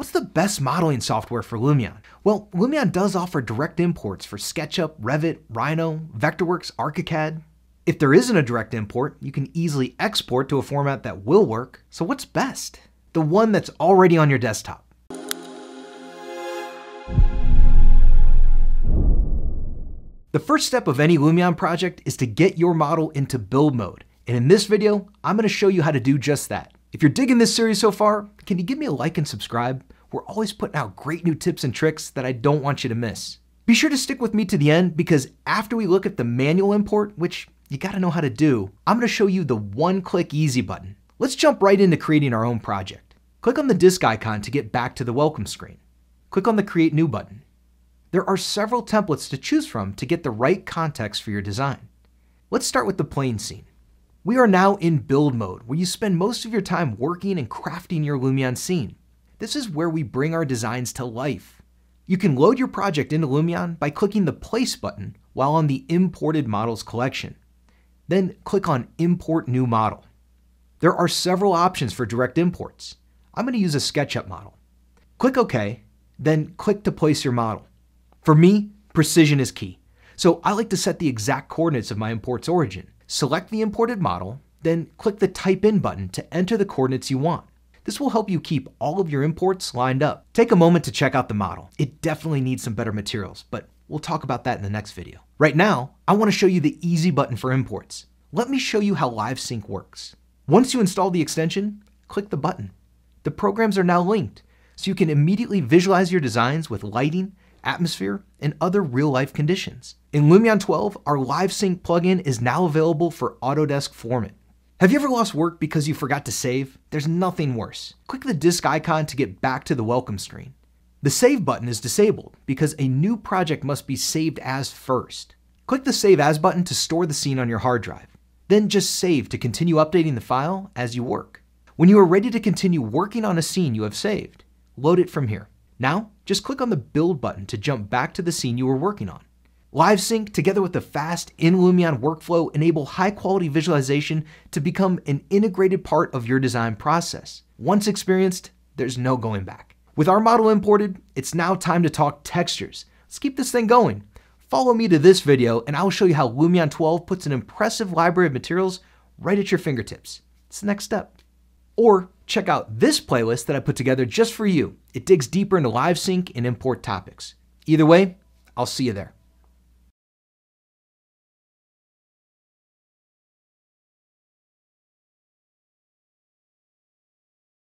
What's the best modeling software for Lumion? Well, Lumion does offer direct imports for SketchUp, Revit, Rhino, Vectorworks, ArchiCAD. If there isn't a direct import, you can easily export to a format that will work. So what's best? The one that's already on your desktop. The first step of any Lumion project is to get your model into build mode. And in this video, I'm gonna show you how to do just that. If you're digging this series so far, can you give me a like and subscribe? We're always putting out great new tips and tricks that I don't want you to miss. Be sure to stick with me to the end because after we look at the manual import, which you gotta know how to do, I'm gonna show you the one click easy button. Let's jump right into creating our own project. Click on the disk icon to get back to the welcome screen. Click on the create new button. There are several templates to choose from to get the right context for your design. Let's start with the plane scene. We are now in build mode, where you spend most of your time working and crafting your Lumion scene. This is where we bring our designs to life. You can load your project into Lumion by clicking the Place button while on the Imported Models collection. Then click on Import New Model. There are several options for direct imports. I'm going to use a SketchUp model. Click OK, then click to place your model. For me, precision is key, so I like to set the exact coordinates of my import's origin. Select the imported model, then click the Type In button to enter the coordinates you want. This will help you keep all of your imports lined up. Take a moment to check out the model. It definitely needs some better materials, but we'll talk about that in the next video. Right now, I wanna show you the easy button for imports. Let me show you how Live Sync works. Once you install the extension, click the button. The programs are now linked, so you can immediately visualize your designs with lighting atmosphere, and other real life conditions. In Lumion 12, our Live Sync plugin is now available for Autodesk Foreman. Have you ever lost work because you forgot to save? There's nothing worse. Click the disk icon to get back to the welcome screen. The save button is disabled because a new project must be saved as first. Click the save as button to store the scene on your hard drive. Then just save to continue updating the file as you work. When you are ready to continue working on a scene you have saved, load it from here. Now, just click on the Build button to jump back to the scene you were working on. LiveSync, together with the fast in Lumion workflow, enable high quality visualization to become an integrated part of your design process. Once experienced, there's no going back. With our model imported, it's now time to talk textures. Let's keep this thing going. Follow me to this video and I'll show you how Lumion 12 puts an impressive library of materials right at your fingertips. It's the next step. Or check out this playlist that I put together just for you. It digs deeper into live sync and import topics. Either way, I'll see you there.